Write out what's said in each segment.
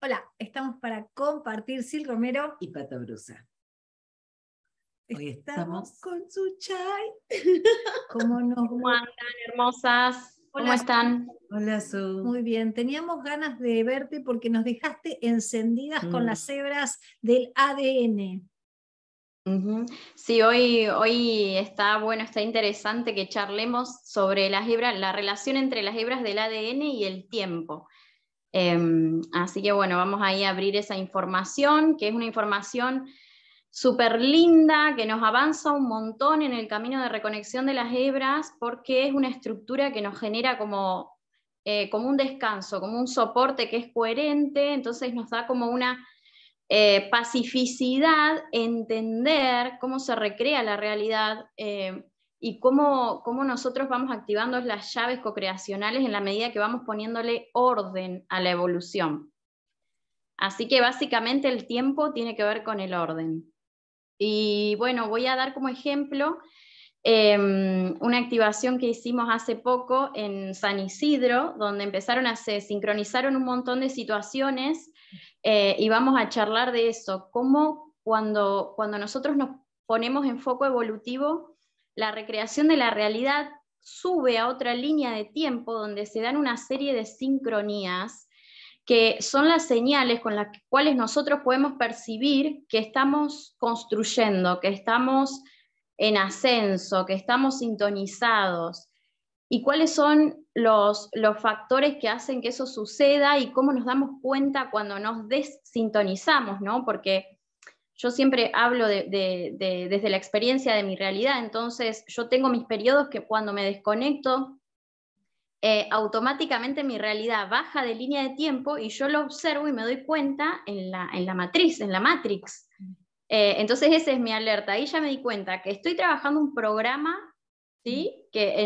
Hola, estamos para compartir Sil Romero y Pata Brusa. Hoy estamos, con su ¿Cómo nos mandan hermosas? ¿Cómo están? Hola, Su. Muy bien, teníamos ganas de verte porque nos dejaste encendidas con las mm. hebras del ADN. Sí, hoy, hoy está bueno, está interesante que charlemos sobre las hebras, la relación entre las hebras del ADN y el tiempo. Em, así que bueno, vamos ahí a abrir esa información, que es una información súper linda, que nos avanza un montón en el camino de reconexión de las hebras, porque es una estructura que nos genera como, eh, como un descanso, como un soporte que es coherente, entonces nos da como una eh, pacificidad, entender cómo se recrea la realidad. Eh, y cómo, nosotros vamos activando las llaves co-creacionales en la medida que vamos poniéndole orden a la evolución. Así que básicamente el tiempo tiene que ver con el orden. Y bueno, voy a dar como ejemplo em, una activación que hicimos hace poco en San Isidro, donde empezaron a se sincronizaron un montón de situaciones eh, y vamos a charlar de eso, cómo cuando, cuando nosotros nos ponemos en foco evolutivo, la recreación de la realidad sube a otra línea de tiempo donde se dan una serie de sincronías que son las señales con las cuales nosotros podemos percibir que estamos construyendo, que estamos en ascenso, que estamos sintonizados y cuáles son los, factores que hacen que eso suceda y cómo nos damos cuenta cuando nos desintonizamos, ¿no? Porque yo siempre hablo desde la experiencia de mi realidad, entonces yo tengo mis periodos que cuando me desconecto, eh, automáticamente mi realidad baja de línea de tiempo y yo lo observo y me doy cuenta en la, matriz, en la matrix. Eh, entonces esa es mi alerta, ahí ya me di cuenta que estoy trabajando un programa ¿sí? Mm. que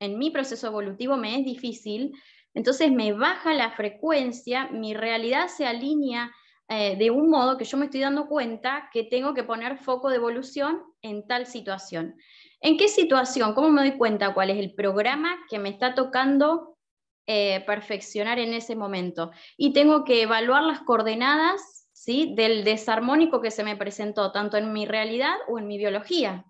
en mi proceso evolutivo me es difícil, entonces me baja la frecuencia, mi realidad se alinea eh, de un modo que yo me estoy dando cuenta que tengo que poner foco de evolución en tal situación. ¿En qué situación? ¿Cómo me doy cuenta cuál es el programa que me está tocando eh, perfeccionar en ese momento? Y tengo que evaluar las coordenadas ¿sí? del desarmónico que se me presentó, tanto en mi realidad o en mi biología.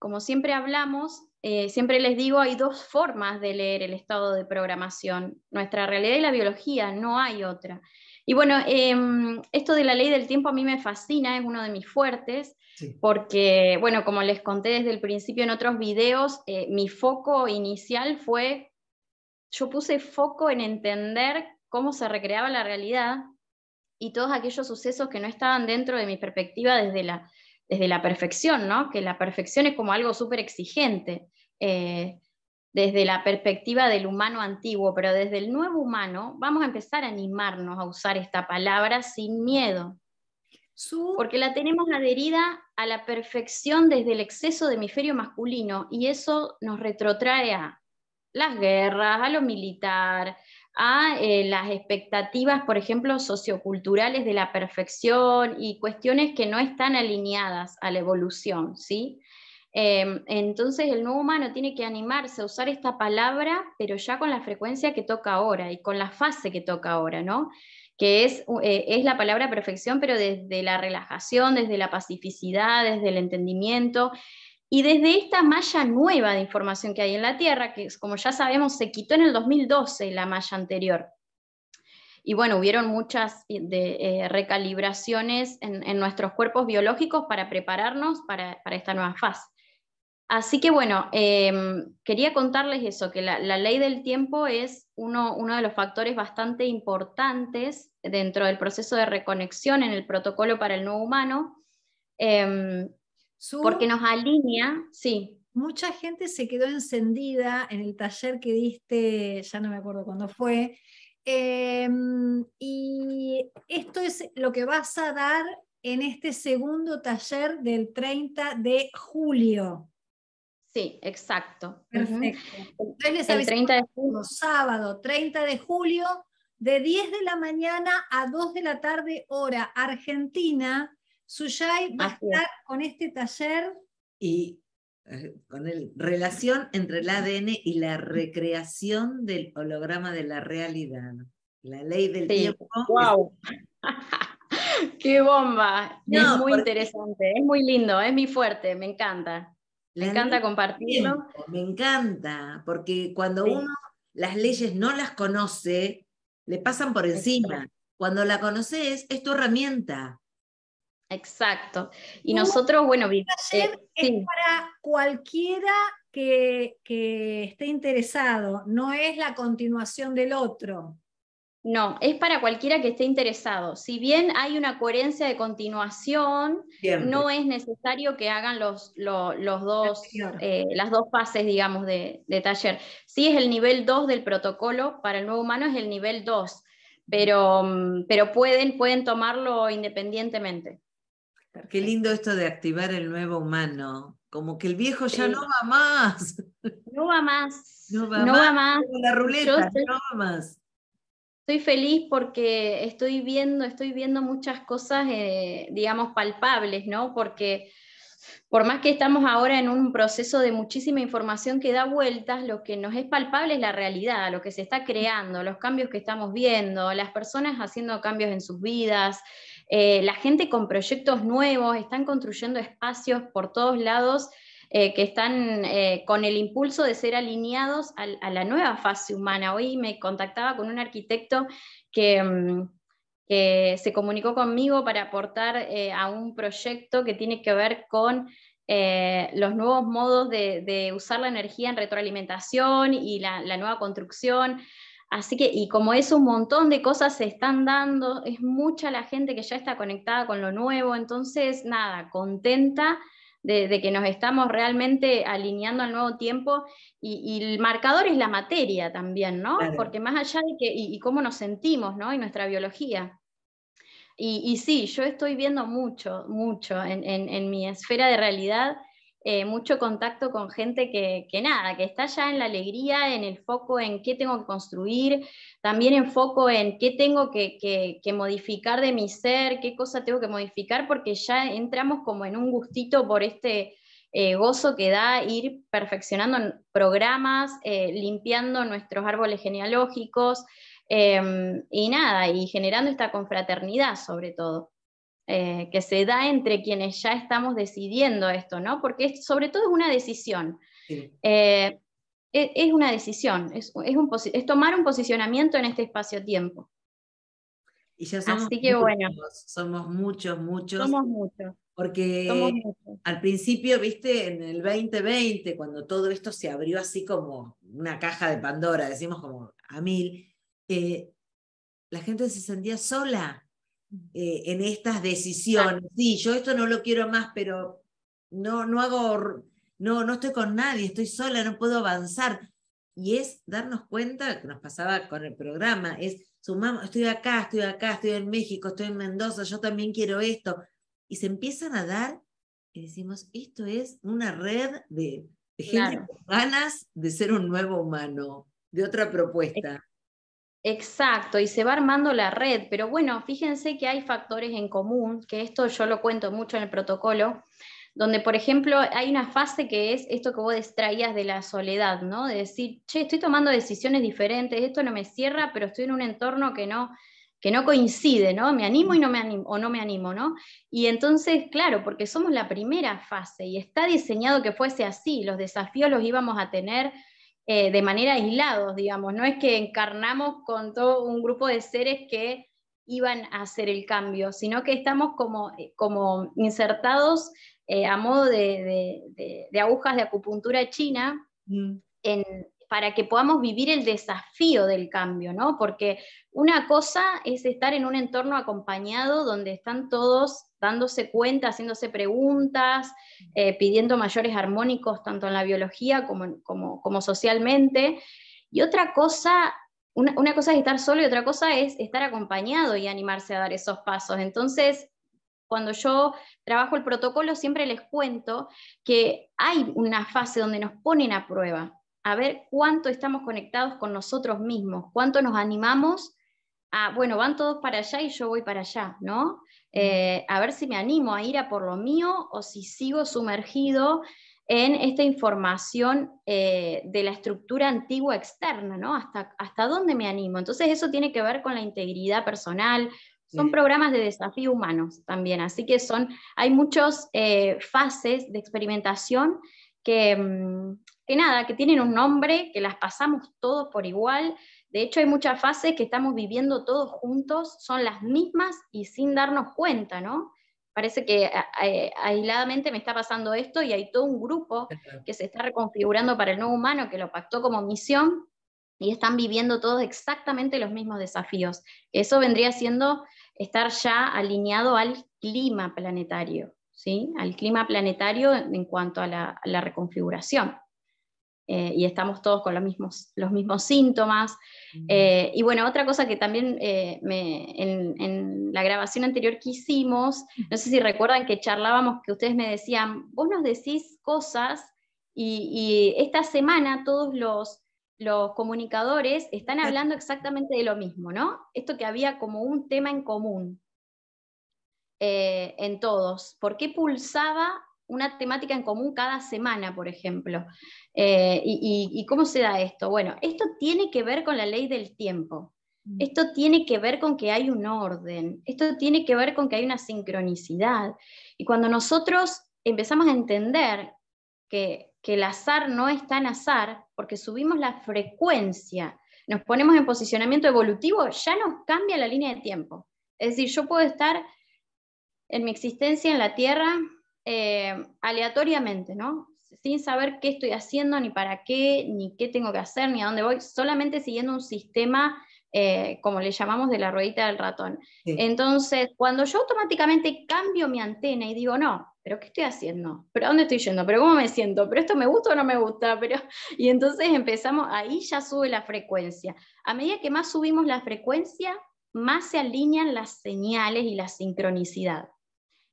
Como siempre hablamos, eh, siempre les digo, hay dos formas de leer el estado de programación, nuestra realidad y la biología, no hay otra. Y bueno, em, esto de la ley del tiempo a mí me fascina, es uno de mis fuertes, porque, bueno, como les conté desde el principio en otros videos, eh, mi foco inicial fue, yo puse foco en entender cómo se recreaba la realidad y todos aquellos sucesos que no estaban dentro de mi perspectiva desde la, desde la perfección, ¿no? Que la perfección es como algo súper exigente. Eh, desde la perspectiva del humano antiguo, pero desde el nuevo humano vamos a empezar a animarnos a usar esta palabra sin miedo. Porque la tenemos adherida a la perfección desde el exceso de hemisferio masculino y eso nos retrotrae a las guerras, a lo militar, a eh, las expectativas, por ejemplo, socioculturales de la perfección y cuestiones que no están alineadas a la evolución, ¿sí? Em, entonces el nuevo humano tiene que animarse a usar esta palabra, pero ya con la frecuencia que toca ahora y con la fase que toca ahora, ¿no? que es, eh, la palabra perfección, pero desde la relajación, desde la pacificidad, desde el entendimiento. Y desde esta malla nueva de información que hay en la Tierra, que como ya sabemos se quitó en el 2012 la malla anterior. Y bueno, hubieron muchas eh, eh, recalibraciones en, nuestros cuerpos biológicos para prepararnos para esta nueva fase. Así que bueno, em, quería contarles eso, que la, ley del tiempo es uno, de los factores bastante importantes dentro del proceso de reconexión en el protocolo para el nuevo humano, em, porque nos alinea, sí. Mucha gente se quedó encendida en el taller que diste, ya no me acuerdo cuándo fue, em, y esto es lo que vas a dar en este segundo taller del 30 de julio. Sí, exacto. Perfecto. el 30 de Sábado, 30 de julio, de 10 de la mañana a 2 de la tarde, hora Argentina. Suyay va a estar con este taller. Y eh, con el, relación entre el ADN y la recreación del holograma de la realidad. La ley del tiempo. ¡Wow! ¡Qué bomba! es muy interesante, es muy lindo, es mi fuerte, me encanta. Me encanta compartirlo. me encanta, porque cuando uno las leyes no las conoce, le pasan por encima. Cuando la conoces, es tu herramienta. Exacto. Y nosotros, bueno, eh, es para cualquiera que esté interesado, no es la continuación del otro. No, es para cualquiera que esté interesado. Si bien hay una coherencia de continuación, no es necesario que hagan los, los, dos, eh, las dos fases, digamos, de, taller. Sí es el nivel 2 del protocolo, para el nuevo humano es el nivel 2, pero, mm, pero pueden, pueden tomarlo independientemente. Qué lindo esto de activar el nuevo humano, como que el viejo ya no va más. No va más. No va, no más. Va La ruleta, no va más. Estoy feliz porque estoy viendo, estoy viendo muchas cosas, eh, digamos, palpables, ¿no? Porque por más que estamos ahora en un proceso de muchísima información que da vueltas, lo que nos es palpable es la realidad, lo que se está creando, los cambios que estamos viendo, las personas haciendo cambios en sus vidas, eh, la gente con proyectos nuevos, están construyendo espacios por todos lados eh, que están eh, con el impulso de ser alineados a, la nueva fase humana. Hoy me contactaba con un arquitecto que... Mm, se comunicó conmigo para aportar eh, a un proyecto que tiene que ver con los nuevos modos de, usar la energía en retroalimentación y la, la, nueva construcción. Así que, y como es un montón de cosas se están dando, es mucha la gente que ya está conectada con lo nuevo, entonces, nada, contenta de, que nos estamos realmente alineando al nuevo tiempo y, el marcador es la materia también, ¿no? Porque más allá de que, y, cómo nos sentimos, ¿no? Y nuestra biología. Y, sí, yo estoy viendo mucho, mucho en mi esfera de realidad eh, mucho contacto con gente que, nada, que está ya en la alegría, en el foco en qué tengo que construir, también en foco en qué tengo que, modificar de mi ser, qué cosa tengo que modificar, porque ya entramos como en un gustito por este, eh, gozo que da ir perfeccionando programas, eh, limpiando nuestros árboles genealógicos em, y nada, y generando esta confraternidad sobre todo. Eh, que se da entre quienes ya estamos decidiendo esto, ¿no? Porque sobre todo es una decisión. Eh, es, una decisión, es, tomar un posicionamiento en este espacio-tiempo. Y ya somos que muchos, Somos muchos, muchos. Somos muchos. Porque al principio, viste, en el 2020, cuando todo esto se abrió así como una caja de Pandora, decimos como a mil, eh, la gente se sentía sola. Eh, en estas decisiones. Sí, yo esto no lo quiero más, pero no, no hago, no, no estoy con nadie, estoy sola, no puedo avanzar. Y es darnos cuenta, que nos pasaba con el programa, es sumamos, estoy acá, estoy acá, estoy en México, estoy en Mendoza, yo también quiero esto. Y se empiezan a dar y decimos, esto es una red de, de gente con ganas de ser un nuevo humano, de otra propuesta. Exacto, y se va armando la red, pero bueno, fíjense que hay factores en común, que esto yo lo cuento mucho en el protocolo, donde por ejemplo hay una fase que es esto que vos distraías de la soledad, ¿no? De decir, che, estoy tomando decisiones diferentes, esto no me cierra, pero estoy en un entorno que no, que no coincide, ¿no? Me animo y no me animo, o no me animo, ¿no? Y entonces, claro, porque somos la primera fase y está diseñado que fuese así, los desafíos los íbamos a tener eh, de manera aislados, digamos, no es que encarnamos con todo un grupo de seres que iban a hacer el cambio, sino que estamos como, eh, como insertados eh, a modo de, de, agujas de acupuntura china mm. en, para que podamos vivir el desafío del cambio, ¿no? Porque una cosa es estar en un entorno acompañado donde están todos dándose cuenta, haciéndose preguntas, eh, pidiendo mayores armónicos tanto en la biología como, socialmente. Y otra cosa, una cosa es estar solo y otra cosa es estar acompañado y animarse a dar esos pasos. Entonces, cuando yo trabajo el protocolo, siempre les cuento que hay una fase donde nos ponen a prueba, a ver cuánto estamos conectados con nosotros mismos, cuánto nos animamos a, bueno, van todos para allá y yo voy para allá, ¿no? Mm. Eh, a ver si me animo a ir a por lo mío o si sigo sumergido en esta información eh, de la estructura antigua externa, ¿no? Hasta, hasta dónde me animo. Entonces eso tiene que ver con la integridad personal. Son mm. programas de desafío humanos también, así que son, hay muchas eh, fases de experimentación que, mm, que nada, que tienen un nombre, que las pasamos todos por igual. De hecho, hay muchas fases que estamos viviendo todos juntos, son las mismas y sin darnos cuenta, ¿no? Parece que eh, aisladamente me está pasando esto y hay todo un grupo que se está reconfigurando para el nuevo humano, que lo pactó como misión y están viviendo todos exactamente los mismos desafíos. Eso vendría siendo estar ya alineado al clima planetario al clima planetario en cuanto a la, reconfiguración. Eh, y estamos todos con los mismos, síntomas. Eh, y bueno, otra cosa que también eh, en, la grabación anterior que hicimos, no sé si recuerdan que charlábamos que ustedes me decían, vos nos decís cosas y, esta semana todos los, los comunicadores están hablando exactamente de lo mismo, ¿no? Esto que había como un tema en común. Eh, en todos? ¿Por qué pulsaba una temática en común cada semana, por ejemplo? Eh, y, cómo se da esto? Bueno, esto tiene que ver con la ley del tiempo. Mm. Esto tiene que ver con que hay un orden, esto tiene que ver con que hay una sincronicidad. Y cuando nosotros empezamos a entender que, que el azar no es tan azar, porque subimos la frecuencia, nos ponemos en posicionamiento evolutivo, ya nos cambia la línea de tiempo. Es decir, yo puedo estar en mi existencia en la Tierra eh, aleatoriamente, ¿no? Sin saber qué estoy haciendo, ni para qué, ni qué tengo que hacer, ni a dónde voy, solamente siguiendo un sistema, eh, como le llamamos, de la ruedita del ratón. Entonces, cuando yo automáticamente cambio mi antena y digo, no, pero ¿qué estoy haciendo? ¿Pero a dónde estoy yendo? ¿Pero cómo me siento? ¿Pero esto me gusta o no me gusta? Pero... Y entonces empezamos, ahí ya sube la frecuencia. A medida que más subimos la frecuencia, más se alinean las señales y la sincronicidad.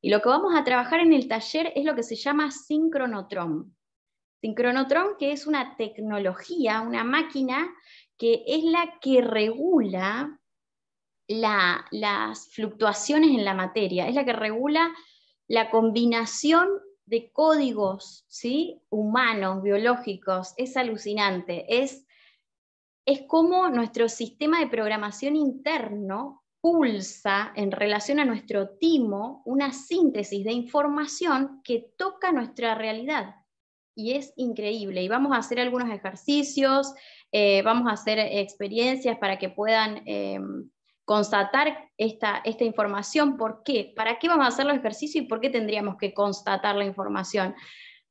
Y lo que vamos a trabajar en el taller es lo que se llama sincronotron. Sincronotron, que es una tecnología, una máquina que es la que regula las fluctuaciones en la materia, es la que regula la combinación de códigos ¿sí? humanos, biológicos, es alucinante, es, es como nuestro sistema de programación interno pulsa en relación a nuestro timo una síntesis de información que toca nuestra realidad. Y es increíble. Y vamos a hacer algunos ejercicios, eh, vamos a hacer experiencias para que puedan em, constatar esta, esta información. ¿Por qué? ¿Para qué vamos a hacer los ejercicios y por qué tendríamos que constatar la información?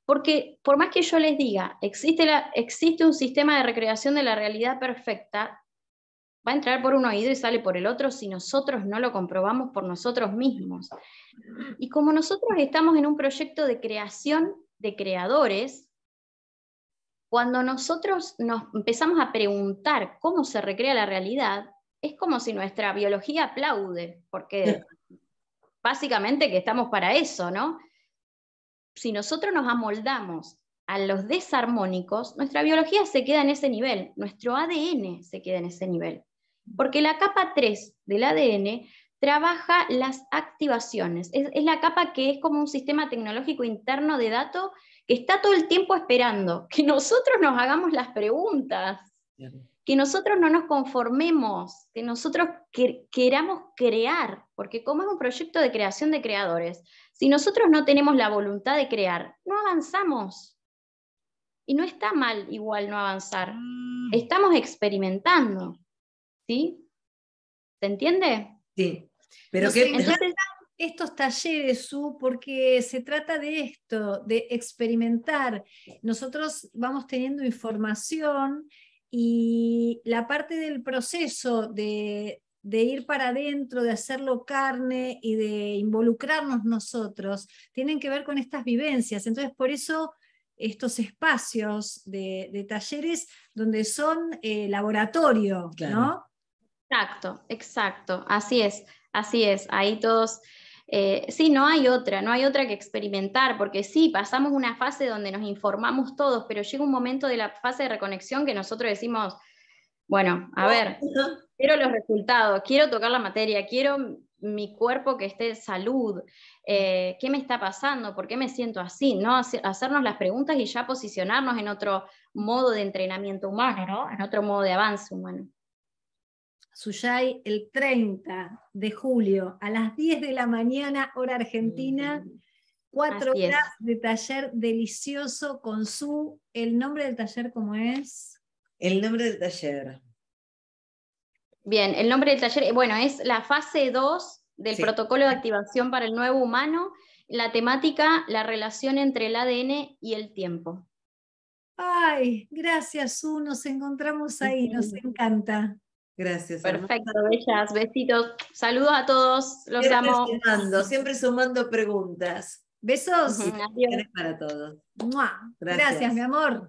Porque por más que yo les diga, existe, la, existe un sistema de recreación de la realidad perfecta, va a entrar por un oído y sale por el otro si nosotros no lo comprobamos por nosotros mismos. Y como nosotros estamos en un proyecto de creación de creadores, cuando nosotros nos empezamos a preguntar cómo se recrea la realidad, es como si nuestra biología aplaude, porque básicamente que estamos para eso, ¿no? Si nosotros nos amoldamos a los desarmónicos, nuestra biología se queda en ese nivel, nuestro ADN se queda en ese nivel. Porque la capa 3 del ADN trabaja las activaciones. Es, la capa que es como un sistema tecnológico interno de datos que está todo el tiempo esperando que nosotros nos hagamos las preguntas, que nosotros no nos conformemos, que nosotros queramos crear, porque como es un proyecto de creación de creadores, si nosotros no tenemos la voluntad de crear, no avanzamos. Y no está mal igual no avanzar. Ah. Estamos experimentando. ¿Sí? ¿Se entiende? Sí. Pero que... estos talleres, Su, porque se trata de esto, de experimentar. Nosotros vamos teniendo información y la parte del proceso de, ir para adentro, de hacerlo carne y de involucrarnos nosotros, tienen que ver con estas vivencias. Entonces, por eso estos espacios de, talleres donde son eh, laboratorio, ¿no? Exacto, exacto, así es, así es, ahí todos, eh, sí, no hay otra, no hay otra que experimentar, porque sí, pasamos una fase donde nos informamos todos, pero llega un momento de la fase de reconexión que nosotros decimos, bueno, a ver, quiero los resultados, quiero tocar la materia, quiero mi cuerpo que esté en salud, eh, qué me está pasando, por qué me siento así, ¿no? Hacernos las preguntas y ya posicionarnos en otro modo de entrenamiento humano, ¿no? En otro modo de avance humano. Suyay el 30 de julio a las 10 de la mañana, hora argentina. Mm. Cuatro horas de taller delicioso con su. ¿El nombre del taller cómo es? El nombre del taller. Bien, el nombre del taller, bueno, es la fase 2 del protocolo de activación para el nuevo humano. La temática, la relación entre el ADN y el tiempo. Ay, gracias, Su, nos encontramos ahí, nos encanta. Gracias. Perfecto, bellas. Besitos. Saludos a todos. Los siempre Sumando, siempre sumando preguntas. Besos para todos. Gracias. mi amor.